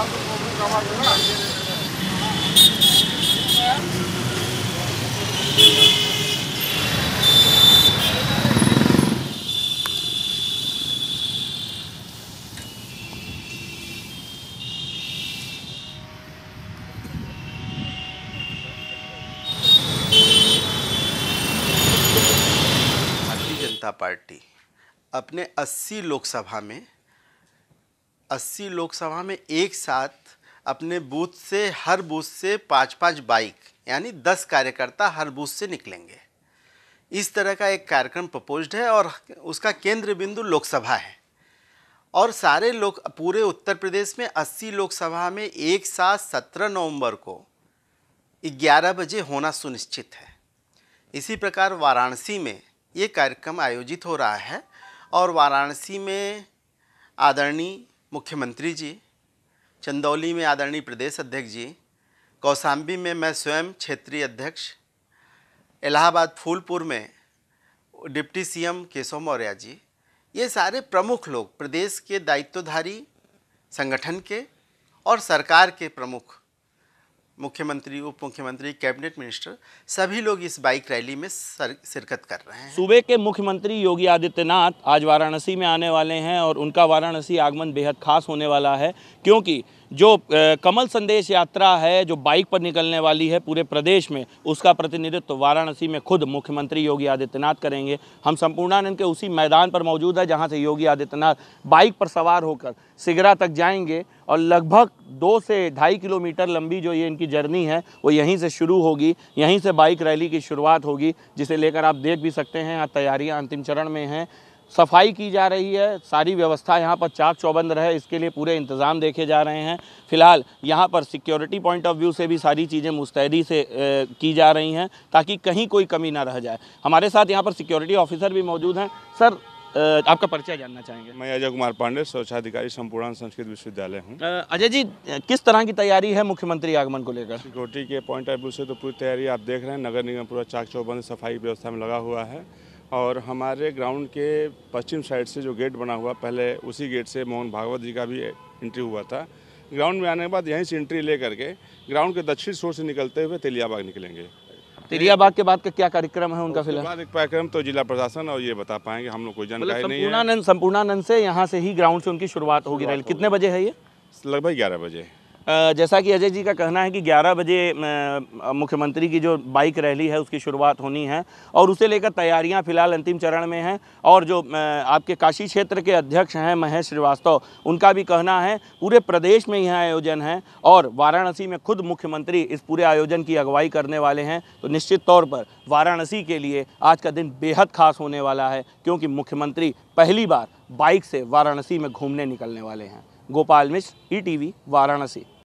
भारतीय जनता पार्टी अपने 80 लोकसभा में अस्सी लोकसभा में एक साथ अपने बूथ से हर बूथ से पाँच पाँच बाइक यानी दस कार्यकर्ता हर बूथ से निकलेंगे इस तरह का एक कार्यक्रम प्रपोज्ड है और उसका केंद्र बिंदु लोकसभा है और सारे लोग पूरे उत्तर प्रदेश में 80 लोकसभा में एक साथ 17 नवंबर को 11 बजे होना सुनिश्चित है इसी प्रकार वाराणसी में ये कार्यक्रम आयोजित हो रहा है और वाराणसी में आदरणीय मुख्यमंत्री जी चंदौली में आदरणीय प्रदेश अध्यक्ष जी कौसाम्बी में मैं स्वयं क्षेत्रीय अध्यक्ष इलाहाबाद फूलपुर में डिप्टी सीएम केशव मौर्य जी ये सारे प्रमुख लोग प्रदेश के दायित्वधारी संगठन के और सरकार के प्रमुख मुख्यमंत्री उप मुख्यमंत्री कैबिनेट मिनिस्टर सभी लोग इस बाइक रैली में शिरकत कर रहे हैं सूबे के मुख्यमंत्री योगी आदित्यनाथ आज वाराणसी में आने वाले हैं और उनका वाराणसी आगमन बेहद खास होने वाला है क्योंकि जो कमल संदेश यात्रा है जो बाइक पर निकलने वाली है पूरे प्रदेश में उसका प्रतिनिधित्व वाराणसी में खुद मुख्यमंत्री योगी आदित्यनाथ करेंगे हम संपूर्णानंद के उसी मैदान पर मौजूद है जहाँ से योगी आदित्यनाथ बाइक पर सवार होकर सिगरा तक जाएंगे और लगभग दो से ढाई किलोमीटर लंबी जो ये इनकी जर्नी है वो यहीं से शुरू होगी यहीं से बाइक रैली की शुरुआत होगी जिसे लेकर आप देख भी सकते हैं यहाँ तैयारियाँ अंतिम चरण में हैं सफाई की जा रही है सारी व्यवस्था यहाँ पर चाक चौबंद रहे इसके लिए पूरे इंतज़ाम देखे जा रहे हैं फिलहाल यहाँ पर सिक्योरिटी पॉइंट ऑफ व्यू से भी सारी चीज़ें मुस्तैदी से ए, की जा रही हैं ताकि कहीं कोई कमी ना रह जाए हमारे साथ यहाँ पर सिक्योरिटी ऑफिसर भी मौजूद हैं सर आपका परिचय जानना चाहेंगे मैं अजय कुमार पांडे स्वच्छाधिकारी संपूर्ण संस्कृत विश्वविद्यालय हूँ अजय जी किस तरह की तैयारी है मुख्यमंत्री आगमन को लेकर सिक्योरिटी के पॉइंट ऑफ व्यू से तो पूरी तैयारी आप देख रहे हैं नगर निगम पूरा चाक चौबंद सफाई व्यवस्था में लगा हुआ है और हमारे ग्राउंड के पश्चिम साइड से जो गेट बना हुआ पहले उसी गेट से मोहन भागवत जी का भी एंट्री हुआ था ग्राउंड में आने के बाद यहीं से एंट्री ले करके ग्राउंड के दक्षिण शोर से निकलते हुए तेलियाबाग निकलेंगे दरियाबाग के बाद का क्या कार्यक्रम है उनका फिलहाल कार्यक्रम तो जिला प्रशासन और ये बता पाएंगे हम लोग कोई मतलब जानकारी नहीं है संपूर्णानंद से यहाँ से ही ग्राउंड से उनकी शुरुआत होगी रैली कितने बजे है ये लगभग ग्यारह बजे जैसा कि अजय जी का कहना है कि 11 बजे मुख्यमंत्री की जो बाइक रैली है उसकी शुरुआत होनी है और उसे लेकर तैयारियां फिलहाल अंतिम चरण में हैं और जो आपके काशी क्षेत्र के अध्यक्ष हैं महेश श्रीवास्तव उनका भी कहना है पूरे प्रदेश में यह आयोजन है और वाराणसी में खुद मुख्यमंत्री इस पूरे आयोजन की अगुवाई करने वाले हैं तो निश्चित तौर पर वाराणसी के लिए आज का दिन बेहद खास होने वाला है क्योंकि मुख्यमंत्री पहली बार बाइक से वाराणसी में घूमने निकलने वाले हैं गोपाल मिश्र ई वाराणसी